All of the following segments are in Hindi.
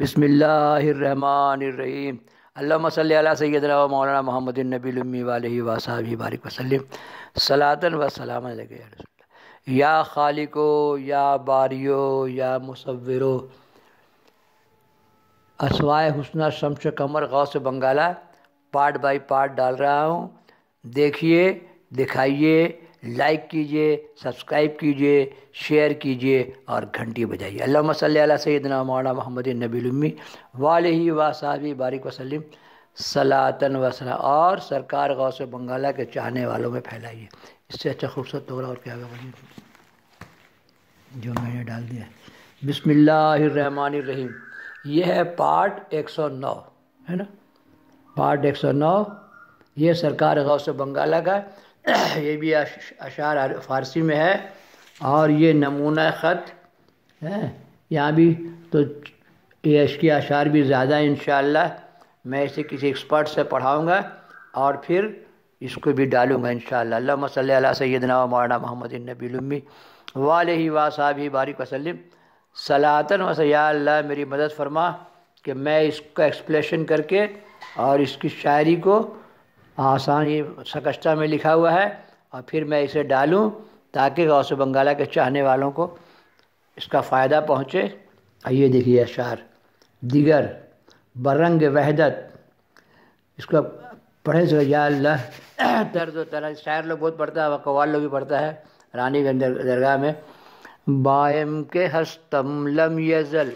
बिसमीम अल्लाम सैद मौलाना मोहम्मद नबी वाली वसाबी बारिक वसलम सलातन वसलाम या खालिको या बारियो या मुसवरो असवाए हुसना शमश कमर गौस बंगाला पार्ट बाई पार्ट डाल रहा हूँ देखिए दिखाइए लाइक कीजिए सब्सक्राइब कीजिए शेयर कीजिए और घंटी बजाइए अल्लाह सल सैदना मौला मोहम्मद नबीलुम्मी वाल ही वासाबी बारिक वसलम सलातन वसला और सरकार गौ से बंगाला के चाहने वालों में फैलाइए इससे अच्छा खूबसूरत तोहरा और क्या बोलिए जो मैंने डाल दिया है बिसमीम यह है पार्ट 109 है ना पार्ट 109 ये सरकार गौ से बंगाला का ये भी अशार फारसी में है और ये नमूना ख़त है यहाँ भी तो ये इसके अशार भी ज़्यादा इन मैं इसे किसी एक्सपर्ट से पढ़ाऊँगा और फिर इसको भी डालूँगा इन शल्ला सैदना मौलाना मोहम्मद नबीलुम्मी वाल ही वा साहब बारिक वसलम सलातन वसया मेरी मदद फरमा कि मैं इसका एक्सप्लेशन करके और इसकी शायरी को आसान ही सकस्ता में लिखा हुआ है और फिर मैं इसे डालूं ताकि गौस बंगाला के चाहने वालों को इसका फ़ायदा पहुँचे आइए देखिए अशार दिगर बरंग वहदत इसको पढ़े सो तो अल्लाह दर्द तरह शायर लोग बहुत पढ़ता है कवाल लोग भी पढ़ता है रानी दर, दरगाह में बाम के हस्तम लम यजल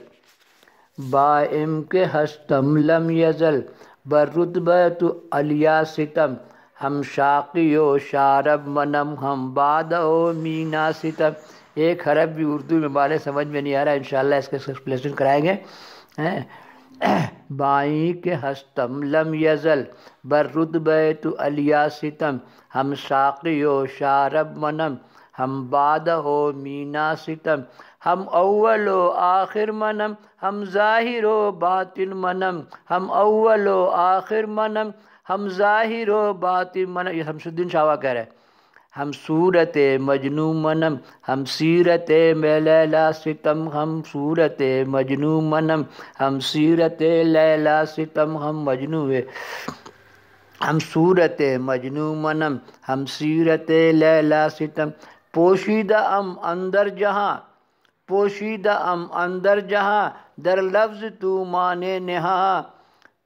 बाम के हस्तम लम यजल बरुद्बतु तो अलिया सितम हम शाकियो शारब मनम हम बाद मीनासितम मीना सितम एक हरब भी उर्दू में बाले समझ में नहीं आ रहा है इसके इसका एक्सप्लेनेशन कराएंगे हैं बाई के हस्तम लम यजल बरुतब तो अलिया सितम हम शाकियो शारब मनम हम बाद हो मीना सितम हम अव्वल व आखिर मनम हम ज़ाहिर व बातिन मनम हम अव्वल व आखिर मनम हम ज़ाहिर व बातिन मनम ये हमसुद्दीन शावा कह रहे हम सूरत मजनू मनम हम सीरत लैला सितम हम सूरत मजनू मनम हम सीरत लैला सितम हम मजनू हम सूरत मजनू मनम हम सीरत लैला सितम पोशीदा अम अंदर जहाँ पोशीदा अम अंदर जहाँ दर लफ्ज़ तू माने नहा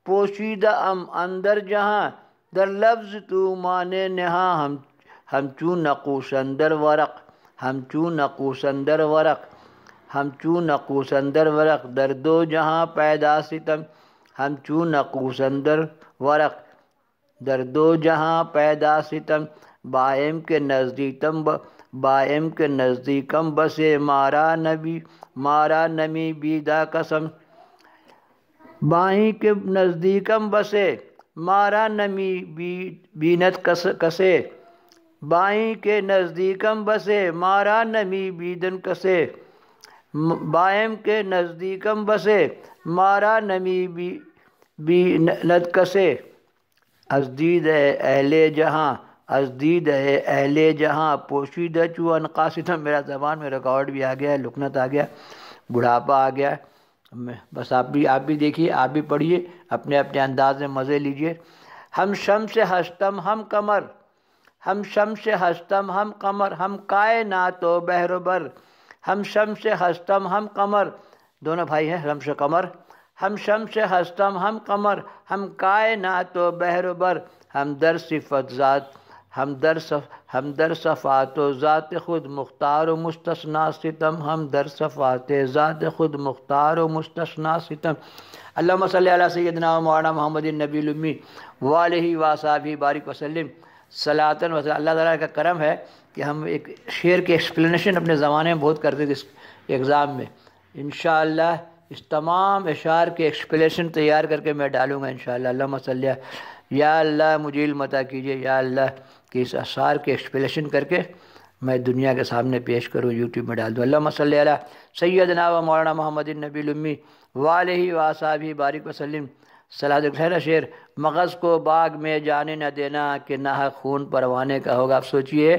पोशीदा अम अंदर जहाँ दर लफ्ज़ तू माने नहा हम हम चू संदर वरक हम चू संदर वरक हम चू नकोसंदर वरक दर दो जहाँ पैदा सितम हम चू नकोसंदर वरक दर दो जहाँ पैदा सितम बाएम के नज़दीतम बाएम के नज़दीकम बसे मारा नबी मारा नमी बीदा कसम बाहीं के नज़दीकम बसे मारा नमी बी बीनत कस कसे बाई के नज़दीकम बसे मारा नमी बीदन कसे बाएम के नज़दीकम बसे मारा नमी बी बी नद कसे अजदीद अहले जहाँ अजदीद है अहले जहाँ पोशीद है चूहा मेरा जबान में रिकॉर्ड भी आ गया है लुकनत आ गया बुढ़ापा आ गया है बस आप भी आप भी देखिए आप भी पढ़िए अपने अपने अंदाज में मज़े लीजिए हम शम से हस्तम हम कमर हम शम से हस्तम हम कमर हम काय ना तो बहरबर हम शम से हस्तम हम कमर दोनों भाई हैं हम से कमर हम शम से हस्तम हम कमर हम काय ना तो बहरबर हम दर सिफत ज़ात हमदर सफ हमदर सफ़ात ज़ात खुद मुख्तार मुस्तना सितम हमदर सफ़ात ज़ात खुद मुख्तार मुस्तना सितम अल्लाम सैदना मौलाना मोहम्मद नबीलमी वाल वासाबी बारिक वसलम सलातन वसल अल्लाह तला का करम है कि हम एक शेर के एक्सप्लेनेशन अपने ज़माने में बहुत करते थे इस एग्ज़ाम में इन इस तमाम इशार के एक्सप्लेशन तैयार करके मैं डालूँगा इन शाला या अल्लाह मुझे मता कीजिए या अल्लाह कि इस असार के एक्सप्लेशन करके मैं दुनिया के सामने पेश करूँ यूट्यूब में डाल दूँ अल्लाह सल सैद नाव मौलाना मोहम्मद नबीलम्मी वाल ही वासाब ही बारिक वसलम सलाद खैर शेर मगज़ को बाग में जाने न देना कि ना खून परवाने का होगा आप सोचिए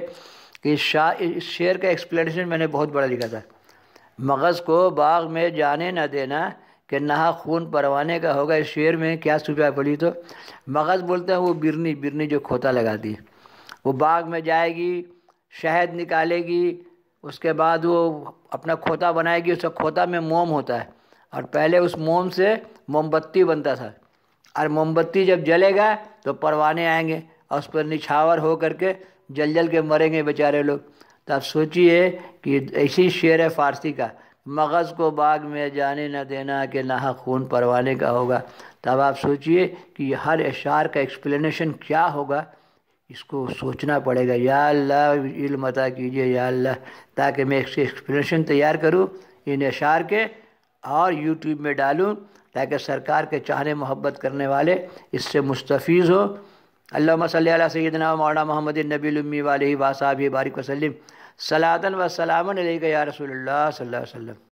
कि इस शेर का एक्सप्लेनेशन मैंने बहुत बड़ा लिखा था मगज़ को बाग में जाने न देना कि ना खून परवाने का होगा इस शेर में क्या सूचा पड़ी तो मगज़ बोलते हैं वो बिरनी बिरनी जो खोता लगाती है वो बाग में जाएगी शहद निकालेगी उसके बाद वो अपना खोता बनाएगी उस खोता में मोम होता है और पहले उस मोम से मोमबत्ती बनता था और मोमबत्ती जब जलेगा तो परवाने आएंगे और उस पर निछावर हो करके जल जल के मरेंगे बेचारे लोग तो आप सोचिए कि ऐसी शेर है फारसी का मगज़ को बाग में जाने न देना कि ना खून परवाने का होगा तब आप सोचिए कि हर इशार का एक्सप्लेनेशन क्या होगा इसको सोचना पड़ेगा या अल्लाह इल्म अता कीजिए या अल्लाह ताकि मैं इससे एक्सप्लेनेशन तैयार करूँ इन अशार के और यूट्यूब में डालूँ ताकि सरकार के चाहने मोहब्बत करने वाले इससे मुस्तफ़ हो अल्लाह सल सैदना मौलाना मोहम्मद नबीमी वाल वासाब बारिक वसलम सलातन व सलामन या रसोल्ला वसम